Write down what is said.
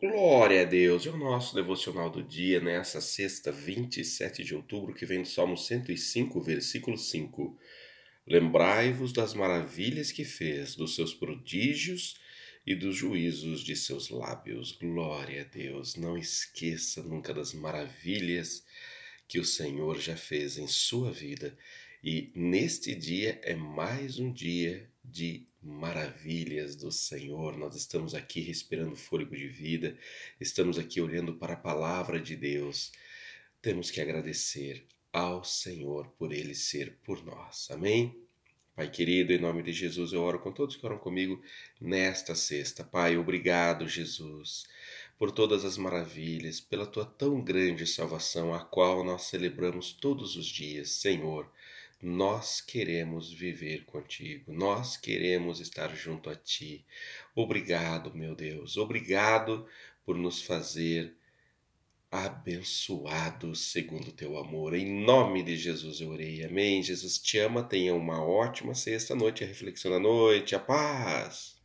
Glória a Deus! E o nosso devocional do dia nessa sexta, 27 de outubro, que vem do Salmo 105, versículo 5. Lembrai-vos das maravilhas que fez, dos seus prodígios e dos juízos de seus lábios. Glória a Deus! Não esqueça nunca das maravilhas que o Senhor já fez em sua vida. E neste dia é mais um dia de maravilhas do Senhor. Nós estamos aqui respirando fôlego de vida, estamos aqui olhando para a palavra de Deus. Temos que agradecer ao Senhor por ele ser por nós. Amém? Pai querido, em nome de Jesus eu oro com todos que oram comigo nesta sexta. Pai, obrigado, Jesus, por todas as maravilhas, pela tua tão grande salvação, a qual nós celebramos todos os dias, Senhor. Nós queremos viver contigo, nós queremos estar junto a ti. Obrigado, meu Deus, obrigado por nos fazer abençoados segundo o teu amor. Em nome de Jesus eu orei. Amém. Jesus te ama. Tenha uma ótima sexta-noite, a reflexão da noite, a paz.